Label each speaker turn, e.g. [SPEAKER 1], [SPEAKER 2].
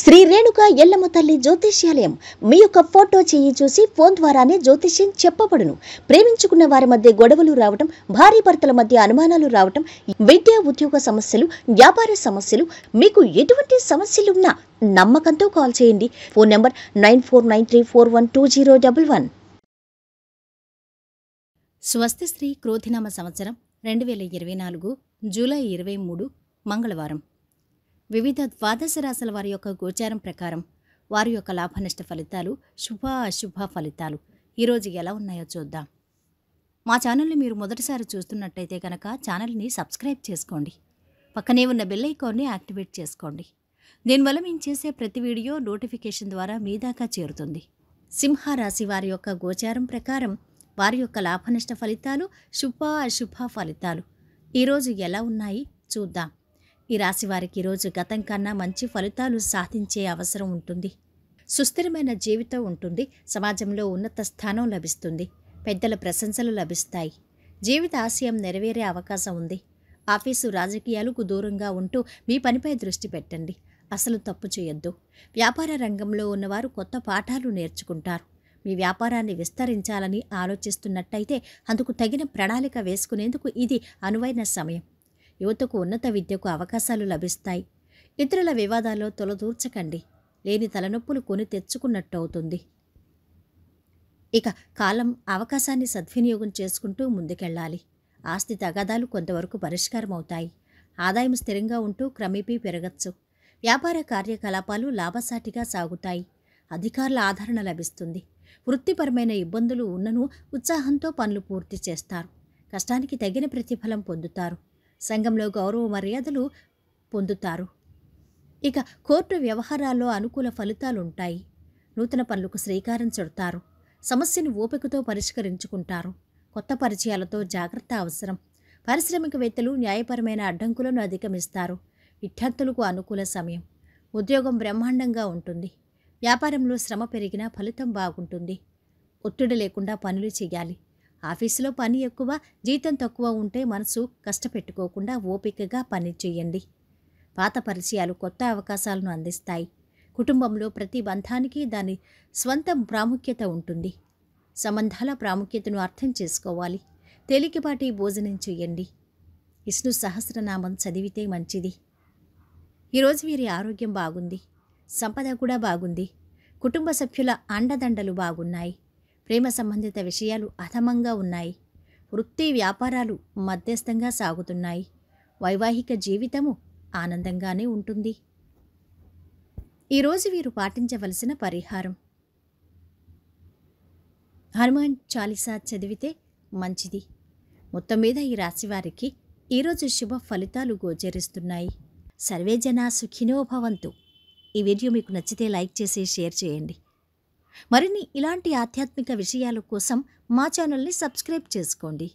[SPEAKER 1] శ్రీ రేణుక ఎల్లమ్మ తల్లి జ్యోతిష్యాలయం మీ యొక్క ఫోటో చేయి చూసి ఫోన్ ద్వారానే జ్యోతిష్యం చెప్పబడును ప్రేమించుకున్న వారి మధ్య గొడవలు రావటం భారీ భర్తల మధ్య అనుమానాలు రావటం విద్యా ఉద్యోగ సమస్యలు వ్యాపార సమస్యలు మీకు ఎటువంటి సమస్యలున్నా నమ్మకంతో కాల్ చేయండి phone number nine four nine three four one two zero double one
[SPEAKER 2] స్వస్తిశ్రీ క్రోధినామ సంవత్సరం రెండు వేల ఇరవై నాలుగు జూలై ఇరవై మూడు మంగళవారం వివిధ ద్వాదశ రాశుల వారి యొక్క గోచారం ప్రకారం వారి యొక్క లాభనష్ట ఫలితాలు శుభ అశుభ ఫలితాలు ఈరోజు ఎలా ఉన్నాయో చూద్దాం మా ఛానల్ని మీరు మొదటిసారి చూస్తున్నట్టయితే కనుక ఛానల్ని సబ్స్క్రైబ్ చేసుకోండి పక్కనే ఉన్న బెల్ ఐకాన్ని యాక్టివేట్ చేసుకోండి దీనివల్ల మేము చేసే ప్రతి వీడియో నోటిఫికేషన్ ద్వారా మీ దాకా చేరుతుంది సింహరాశి వారి యొక్క గోచారం ప్రకారం వారి యొక్క లాభనష్ట ఫలితాలు శుభ అశుభ ఫలితాలు ఈరోజు ఎలా ఉన్నాయి చూద్దాం ఈ రాశి వారికి ఈరోజు గతం కన్నా మంచి ఫలితాలు సాధించే అవసరం ఉంటుంది సుస్థిరమైన జీవితం ఉంటుంది సమాజంలో ఉన్నత స్థానం లభిస్తుంది పెద్దల ప్రశంసలు లభిస్తాయి జీవిత ఆశయం నెరవేరే అవకాశం ఉంది ఆఫీసు రాజకీయాలకు దూరంగా ఉంటూ మీ పనిపై దృష్టి పెట్టండి అసలు తప్పు చేయొద్దు వ్యాపార రంగంలో ఉన్నవారు కొత్త పాఠాలు నేర్చుకుంటారు మీ వ్యాపారాన్ని విస్తరించాలని ఆలోచిస్తున్నట్టయితే అందుకు తగిన ప్రణాళిక వేసుకునేందుకు ఇది అనువైన సమయం యువతకు ఉన్నత విద్యకు అవకాశాలు లభిస్తాయి ఇతరుల వివాదాల్లో తొలదూర్చకండి లేని తలనొప్పులు కొని తెచ్చుకున్నట్టు అవుతుంది ఇక కాలం అవకాశాన్ని సద్వినియోగం చేసుకుంటూ ముందుకెళ్ళాలి ఆస్తి తగాదాలు కొంతవరకు పరిష్కారం అవుతాయి ఆదాయం స్థిరంగా ఉంటూ క్రమేపీ పెరగచ్చు వ్యాపార కార్యకలాపాలు లాభసాటిగా సాగుతాయి అధికారుల ఆదరణ లభిస్తుంది వృత్తిపరమైన ఇబ్బందులు ఉన్నను ఉత్సాహంతో పనులు పూర్తి చేస్తారు కష్టానికి తగిన ప్రతిఫలం పొందుతారు సంఘంలో గౌరవ మర్యాదలు పొందుతారు ఇక కోర్టు వ్యవహారాల్లో అనుకూల ఫలితాలుంటాయి నూతన పనులకు శ్రీకారం చుడతారు సమస్యను ఓపికతో పరిష్కరించుకుంటారు కొత్త పరిచయాలతో జాగ్రత్త అవసరం పారిశ్రామికవేత్తలు న్యాయపరమైన అడ్డంకులను అధిగమిస్తారు విద్యార్థులకు అనుకూల సమయం ఉద్యోగం బ్రహ్మాండంగా ఉంటుంది వ్యాపారంలో శ్రమ పెరిగినా ఫలితం బాగుంటుంది ఒత్తిడి లేకుండా పనులు చేయాలి ఆఫీసులో పని ఎక్కువ జీతం తక్కువ ఉంటే మనసు కష్టపెట్టుకోకుండా ఓపికగా పని చేయండి పాత పరిచయాలు కొత్త అవకాశాలను అందిస్తాయి కుటుంబంలో ప్రతి బంధానికి దాని స్వంత ప్రాముఖ్యత ఉంటుంది సంబంధాల ప్రాముఖ్యతను అర్థం చేసుకోవాలి తేలికపాటి భోజనం చేయండి విష్ణు సహస్రనామం చదివితే మంచిది ఈరోజు వీరి ఆరోగ్యం బాగుంది సంపద కూడా బాగుంది కుటుంబ సభ్యుల అండదండలు బాగున్నాయి ప్రేమ సంబంధిత విషయాలు అధమంగా ఉన్నాయి వృత్తి వ్యాపారాలు మధ్యస్థంగా సాగుతున్నాయి వైవాహిక జీవితము ఆనందంగానే ఉంటుంది ఈరోజు వీరు పాటించవలసిన పరిహారం హనుమాన్ చాలీసా చదివితే మంచిది మొత్తం మీద ఈ రాశివారికి ఈరోజు శుభ ఫలితాలు గోచరిస్తున్నాయి సర్వేజన సుఖినో భవంతు ఈ వీడియో మీకు నచ్చితే లైక్ చేసి షేర్ చేయండి మరిన్ని ఇలాంటి ఆధ్యాత్మిక విషయాల కోసం మా ఛానల్ని సబ్స్క్రైబ్ చేసుకోండి